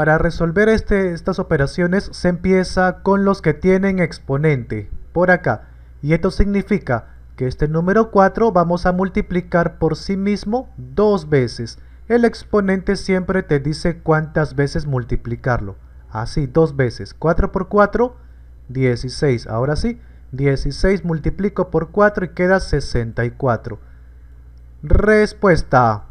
Para resolver este, estas operaciones se empieza con los que tienen exponente, por acá. Y esto significa que este número 4 vamos a multiplicar por sí mismo dos veces. El exponente siempre te dice cuántas veces multiplicarlo. Así, dos veces. 4 por 4, 16. Ahora sí, 16 multiplico por 4 y queda 64. Respuesta